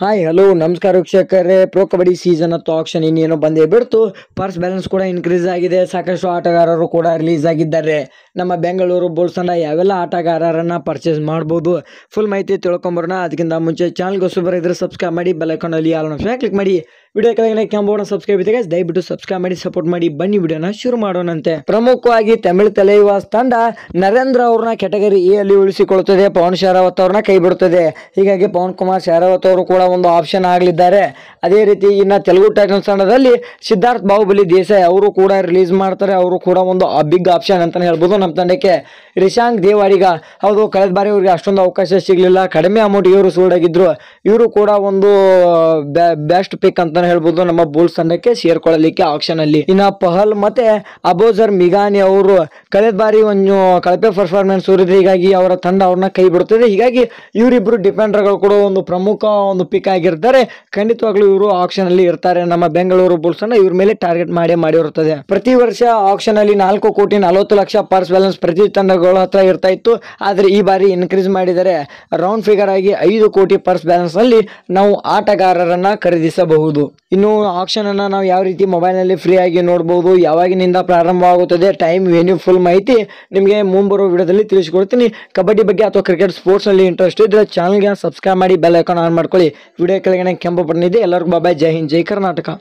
hi hello ನಮಸ್ಕಾರ ವೀಕ್ಷಕರೇ pro kabaddi season ಅಥವಾ ಆಪ್ಷನ್ ಇನ್ನೇನೋ ಬಂದೇ ಬಿಡ್ತು ಪರ್ಸ್ ಬ್ಯಾಲೆನ್ಸ್ ಕೂಡ ಇನ್ಕ್ರೀಸ್ ಆಗಿದೆ ಸಾಕಷ್ಟು ಆಟಗಾರರು ಕೂಡ ರಿಲೀಸ್ ಆಗಿದ್ದಾರೆ ನಮ್ಮ ಬೆಂಗಳೂರು ಬುಲ್ಸ್ ತಂಡ ಯಾವೆಲ್ಲ ಆಟಗಾರರನ್ನು ಪರ್ಚೇಸ್ ಮಾಡ್ಬೋದು ಫುಲ್ ಮಾಹಿತಿ ತಿಳ್ಕೊಂಬರೋಣ ಅದಕ್ಕಿಂತ ಮುಂಚೆ ಚಾನಲ್ಗೆ ಇದ್ದರೆ ಸಬ್ಸ್ಕ್ರೈಬ್ ಮಾಡಿ ಬೆಲೈಕನಲ್ಲಿ ಆಲ್ ಕ್ಲಿಕ್ ಮಾಡಿ ವಿಡಿಯೋ ಕೆಳಗಡೆ ಕೆಂಬೋಣ ಸಬ್ಸ್ಕ್ರೈಬ್ ಇದೆ ದಯವಿಟ್ಟು ಸಬ್ಸ್ಕ್ರೈಬ್ ಮಾಡಿ ಸಪೋರ್ಟ್ ಮಾಡಿ ಬನ್ನಿ ವಿಡಿಯೋನ ಶುರು ಮಾಡೋಣಂತೆ ಪ್ರಮುಖವಾಗಿ ತಮಿಳು ತಲೆಯುವ ತಂಡ ನರೇಂದ್ರ ಅವ್ರನ್ನ ಕೆಟಗರಿ ಎ ಅಲ್ಲಿ ಉಳಿಸಿಕೊಳ್ಳುತ್ತದೆ ಪವನ್ ಶಾರಾವತ್ ಅವ್ರನ್ನ ಕೈ ಬಿಡುತ್ತದೆ ಹೀಗಾಗಿ ಪವನ್ ಕುಮಾರ್ ಶಾರಾವತ್ ಅವರು ಕೂಡ ಒಂದು ಆಪ್ಷನ್ ಆಗಲಿದ್ದಾರೆ ಅದೇ ರೀತಿ ಇನ್ನ ತೆಲುಗು ಟೈಟನ್ಸ್ ತಂಡದಲ್ಲಿ ಸಿದ್ಧಾರ್ಥ್ ಬಾಹುಬಲಿ ದೇಸಾಯಿ ಅವರು ಕೂಡ ರಿಲೀಸ್ ಮಾಡ್ತಾರೆ ಅವರು ಕೂಡ ಒಂದು ಬಿಗ್ ಆಪ್ಷನ್ ಅಂತಾನೆ ಹೇಳ್ಬೋದು ನಮ್ಮ ತಂಡಕ್ಕೆ ರಿಶಾಂಕ್ ದೇವಾಡಿಗ ಹೌದು ಕಳೆದ ಬಾರಿ ಅವರಿಗೆ ಅಷ್ಟೊಂದು ಅವಕಾಶ ಸಿಗಲಿಲ್ಲ ಕಡಿಮೆ ಅಮೌಂಟ್ ಇವರು ಸೋಲ್ಡ್ ಆಗಿದ್ರು ಇವರು ಕೂಡ ಒಂದು ಬೆಸ್ಟ್ ಪಿಕ್ ಅಂತ ಹೇಳ್ಬೋದು ನಮ್ಮ ಬುಲ್ಸ್ ತಂಡಕ್ಕೆ ಸೇರ್ಕೊಳ್ಳಲಿಕ್ಕೆ ಆಪ್ಷನ್ ಅಲ್ಲಿ ಇನ್ನ ಪಹಲ್ ಮತ್ತೆ ಅಬೋಜರ್ ಮಿಗಾನಿ ಅವರು ಕಳೆದ ಬಾರಿ ಒಂದು ಕಳಪೆ ಪರ್ಫಾರ್ಮೆನ್ಸ್ ಇರೋದು ಹೀಗಾಗಿ ಅವರ ತಂಡ ಅವ್ರನ್ನ ಕೈ ಬಿಡುತ್ತದೆ ಹೀಗಾಗಿ ಇವರಿಬ್ಬರು ಡಿಫೆಂಡರ್ಗಳು ಕೂಡ ಒಂದು ಪ್ರಮುಖ ಒಂದು ಪಿಕ್ ಆಗಿರ್ತಾರೆ ಖಂಡಿತವಾಗ್ಲೂ ಇವರು ಆಕ್ಷನ್ ಅಲ್ಲಿ ಇರ್ತಾರೆ ನಮ್ಮ ಬೆಂಗಳೂರು ಬುಲ್ಸ್ ಅನ್ನ ಇವ್ರ ಮೇಲೆ ಟಾರ್ಗೆಟ್ ಮಾಡೇ ಮಾಡಿರುತ್ತದೆ ಪ್ರತಿ ವರ್ಷ ಆಕ್ಷನ್ ಅಲ್ಲಿ ನಾಲ್ಕು ಕೋಟಿ ನಲವತ್ತು ಲಕ್ಷ ಪರ್ಸ್ ಬ್ಯಾಲೆನ್ಸ್ ಪ್ರತಿ ತಂಡಗಳ ಹತ್ರ ಇರ್ತಾ ಇತ್ತು ಆದರೆ ಈ ಬಾರಿ ಇನ್ಕ್ರೀಸ್ ಮಾಡಿದರೆ ರೌಂಡ್ ಫಿಗರ್ ಆಗಿ ಐದು ಕೋಟಿ ಪರ್ಸ್ ಬ್ಯಾಲೆನ್ಸ್ ಅಲ್ಲಿ ನಾವು ಆಟಗಾರರನ್ನ ಖರೀದಿಸಬಹುದು ಇನ್ನು ಆಕ್ಷನ್ ಅನ್ನ ನಾವು ಯಾವ ರೀತಿ ಮೊಬೈಲ್ ನಲ್ಲಿ ಫ್ರೀ ಆಗಿ ನೋಡಬಹುದು ಯಾವಾಗಿನಿಂದ ಪ್ರಾರಂಭವಾಗುತ್ತದೆ ಟೈಮ್ ವೆನ್ಯೂ ಫುಲ್ ಮಾಹಿತಿ ನಿಮಗೆ ಮುಂಬರುವ ವಿಡಿಯೋದಲ್ಲಿ ತಿಳಿಸಿಕೊಡ್ತೀನಿ ಕಬಡ್ಡಿ ಬಗ್ಗೆ ಅಥವಾ ಕ್ರಿಕೆಟ್ ಸ್ಪೋರ್ಟ್ಸ್ನಲ್ಲಿ ಇಂಟ್ರೆಸ್ಟ್ ಇದ್ದರೆ ಚಾನಲ್ಗೆ ಸಬ್ಸ್ಕ್ರೈಬ್ ಮಾಡಿ ಬೆಲ್ ಐಕಾನ್ ಆನ್ ಮಾಡ್ಕೊಳ್ಳಿ ವಿಡಿಯೋ ಕೆಳಗಡೆ ಕೆಂಪು ಬಣ್ಣ ಇದೆ ಎಲ್ಲರಿಗೂ ಬಾಬಾಯ್ ಜೈ ಹಿಂದ್ ಜೈ ಕರ್ನಾಟಕ